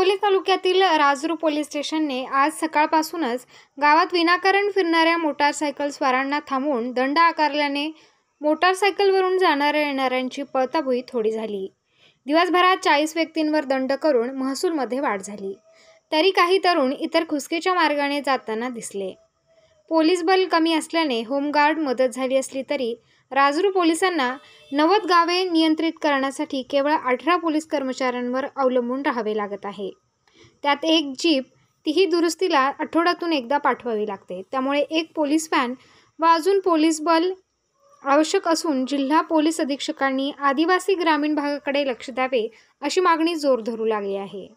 साकोली तालुक्यातील राजरू पोलीस स्टेशनने आज सकाळपासूनच गावात विनाकारण फिरणाऱ्या मोटारसायकल स्वारांना थांबवून दंड आकारल्याने मोटारसायकलवरून जाणाऱ्या येणाऱ्यांची पळताबुई थोडी झाली दिवसभरात चाळीस व्यक्तींवर दंड करून महसूलमध्ये वाढ झाली तरी काही तरुण इतर खुसकीच्या मार्गाने जाताना दिसले पोलीस बल कमी असल्याने होमगार्ड मदत झाली असली तरी राजरू पोलिसांना नव्वद गावे नियंत्रित करण्यासाठी केवळ अठरा पोलीस कर्मचाऱ्यांवर अवलंबून राहावे लागत आहे त्यात एक जीप तीही दुरुस्तीला आठवड्यातून एकदा पाठवावी लागते त्यामुळे एक पोलीस व्हॅन व अजून पोलीस बल आवश्यक असून जिल्हा पोलीस अधीक्षकांनी आदिवासी ग्रामीण भागाकडे लक्ष द्यावे अशी मागणी जोर धरू लागली आहे